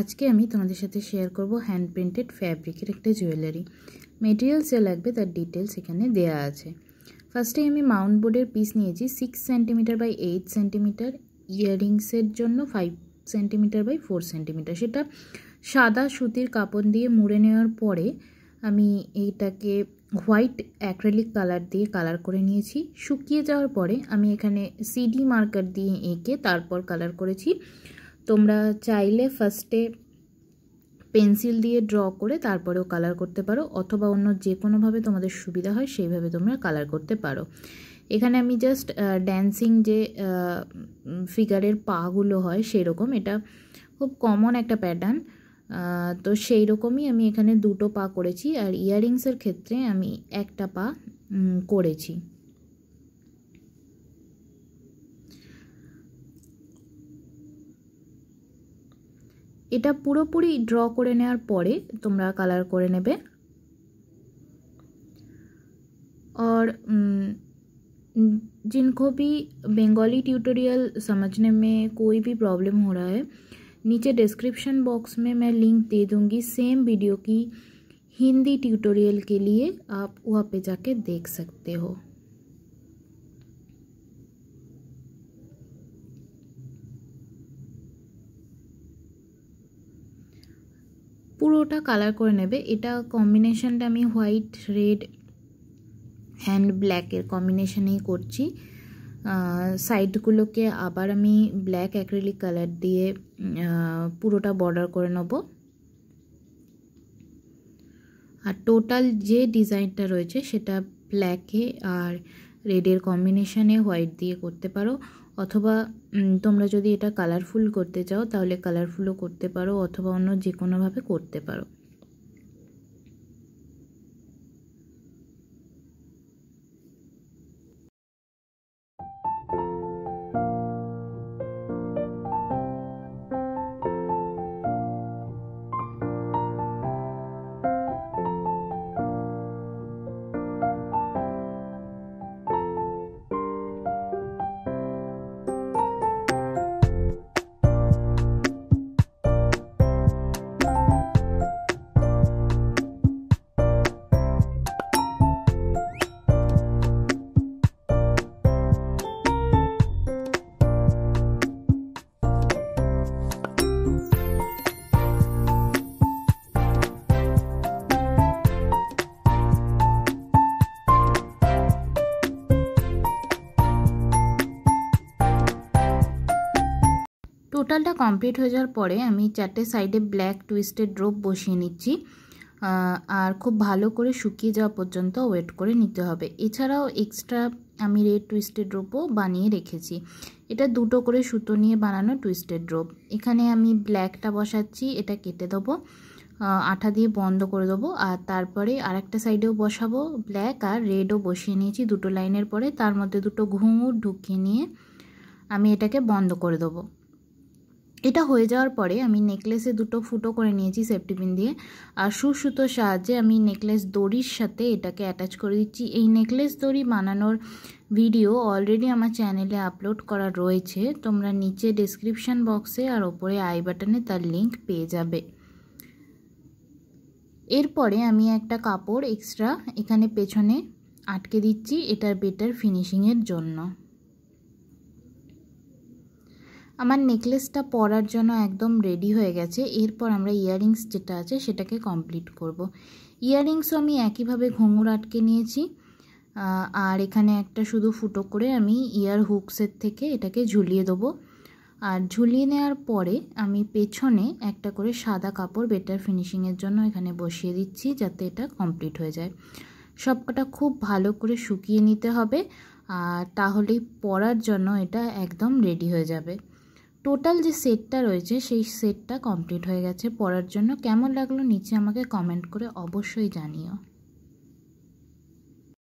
আজকে আমি তোমাদের সাথে শেয়ার করব হ্যান্ড প্রিন্টেড ফ্যাব্রিকের একটা জুয়েলারি মেটেরিয়াল যা লাগবে তার ডিটেলস এখানে দেয়া আছে ফার্স্টে আমি মাউন্ট বোর্ডের পিস নিয়েছি six centimetre by eight centimetre ইয়াররিংসের জন্য five centimetre by four centimetre সেটা সাদা সুতির কাপড় দিয়ে মুড়ে নেওয়ার পরে আমি এইটাকে হোয়াইট অ্যাক্রেলিক কালার দিয়ে কালার করে নিয়েছি শুকিয়ে যাওয়ার পরে আমি এখানে সিডি মার্কার দিয়ে এঁকে তারপর কালার করেছি তোমরা চাইলে ফার্স্টে পেন্সিল দিয়ে ড্র করে তারপরেও কালার করতে পারো অথবা অন্য যে কোনোভাবে তোমাদের সুবিধা হয় সেইভাবে তোমরা কালার করতে পারো এখানে আমি জাস্ট ড্যান্সিং যে ফিগারের পাগুলো হয় সেরকম এটা খুব কমন একটা প্যাটার্ন তো সেই রকমই আমি এখানে দুটো পা করেছি আর ইয়াররিংসের ক্ষেত্রে আমি একটা পা করেছি এটা পুরোপুরি ড্র করে নেওয়ার পরে তোমরা কালার করে নেবে और जिनको भी बंगाली ट्यूटोरियल समझने में कोई भी प्रॉब्लम हो रहा है नीचे डिस्क्रिप्शन बॉक्स में मैं लिंक दे दूंगी सेम वीडियो की हिंदी ट्यूटोरियल के लिए आप वहाँ पे जाके देख सकते हो পুরোটা কালার করে নেবে এটা কম্বিনেশানটা আমি হোয়াইট রেড অ্যান্ড ব্ল্যাকের কম্বিনেশানেই করছি সাইডগুলোকে আবার আমি ব্ল্যাক অ্যাক্রিলিক কালার দিয়ে পুরোটা বর্ডার করে নেব আর টোটাল যে ডিজাইনটা রয়েছে সেটা ব্ল্যাকে আর রেডের কম্বিনেশানে হোয়াইট দিয়ে করতে পারো অথবা তোমরা যদি এটা কালারফুল করতে চাও তাহলে কালারফুলও করতে পারো অথবা অন্য যে কোনোভাবে করতে পারো টোটালটা কমপ্লিট হয়ে যাওয়ার পরে আমি চারটে সাইডে ব্ল্যাক টুইস্টেড ড্রোপ বসিয়ে নিচ্ছি আর খুব ভালো করে শুকিয়ে যাওয়া পর্যন্ত ওয়েট করে নিতে হবে এছাড়াও এক্সট্রা আমি রেড টুইস্টেড ড্রোপও বানিয়ে রেখেছি এটা দুটো করে সুতো নিয়ে বানানো টুইস্টেড ড্রোপ এখানে আমি ব্ল্যাকটা বসাচ্ছি এটা কেটে দেবো আঠা দিয়ে বন্ধ করে দেবো আর তারপরে আরেকটা সাইডেও বসাবো ব্ল্যাক আর রেডও বসিয়ে নিয়েছি দুটো লাইনের পরে তার মধ্যে দুটো ঘুঙুর ঢুকিয়ে নিয়ে আমি এটাকে বন্ধ করে দেবো এটা হয়ে যাওয়ার পরে আমি নেকলেসে দুটো ফুটো করে নিয়েছি সেফটি পিন দিয়ে আর সুসুতো সাহায্যে আমি নেকলেস দড়ির সাথে এটাকে অ্যাটাচ করে দিচ্ছি এই নেকলেস দড়ি বানানোর ভিডিও অলরেডি আমার চ্যানেলে আপলোড করা রয়েছে তোমরা নিচে ডিসক্রিপশান বক্সে আর ওপরে আই বাটনে তার লিংক পেয়ে যাবে এরপরে আমি একটা কাপড় এক্সট্রা এখানে পেছনে আটকে দিচ্ছি এটার বেটার ফিনিশিংয়ের জন্য আমার নেকলেসটা পরার জন্য একদম রেডি হয়ে গেছে এরপর আমরা ইয়াররিংস যেটা আছে সেটাকে কমপ্লিট করব। ইয়াররিংসও আমি একইভাবে ঘুঙুর আটকে নিয়েছি আর এখানে একটা শুধু ফুটো করে আমি ইয়ার হুকসের থেকে এটাকে ঝুলিয়ে দেবো আর ঝুলিয়ে নেওয়ার পরে আমি পেছনে একটা করে সাদা কাপড় বেটার ফিনিশিংয়ের জন্য এখানে বসিয়ে দিচ্ছি যাতে এটা কমপ্লিট হয়ে যায় সবটা খুব ভালো করে শুকিয়ে নিতে হবে আর তাহলেই পরার জন্য এটা একদম রেডি হয়ে যাবে টোটাল যে সেটটা রয়েছে সেই সেটটা কমপ্লিট হয়ে গেছে পড়ার জন্য কেমন লাগলো নিচে আমাকে কমেন্ট করে অবশ্যই জানিও